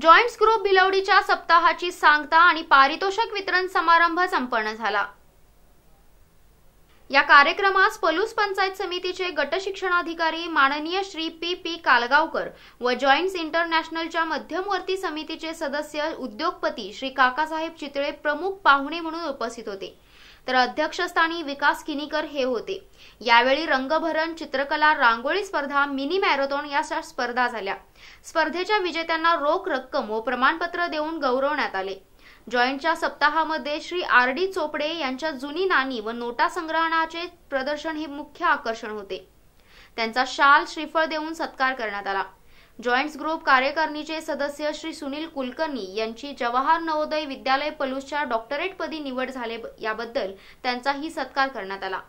joints group भिलवडीच्या सप्ताहाची सांगता आणि पारितोषिक वितरण समारंभ संपन्न झाला या कार्यक्रमास पलूस पंचायत समितीचे गट शिक्षणाधिकारी माननीय श्री पी पी कालगावकर व जॉईंट्स इंटरनॅशनलच्या मध्यमवर्ती समितीचे सदस्य उद्योगपती श्री काकासाहेब चितळे प्रमुख पाहुणे म्हणून उपस्थित होते तर अध्यक्षस्थानी विकास किनीकर हे होते यावेळी रंगभरण चित्रकला रांगोळी स्पर्धा मिनी मॅरेथॉन यासार स्पर्धा झाल्या स्पर्धेच्या विजेत्यांना रोख रक्कम व प्रमाणपत्र देऊन गौरवण्यात आले जॉईंटच्या सप्ताहामध्ये श्री आर डी चोपडे यांच्या जुनी नाणी व नोटा संग्रहणाचे प्रदर्शन हे मुख्य आकर्षण होते त्यांचा शाल श्रीफळ देऊन सत्कार करण्यात आला जॉईंट्स ग्रुप कार्यकारिणीचे सदस्य श्री सुनील कुलकर्णी यांची जवाहर नवोदय विद्यालय पलूसच्या पदी निवड झाले याबद्दल त्यांचाही सत्कार करण्यात आला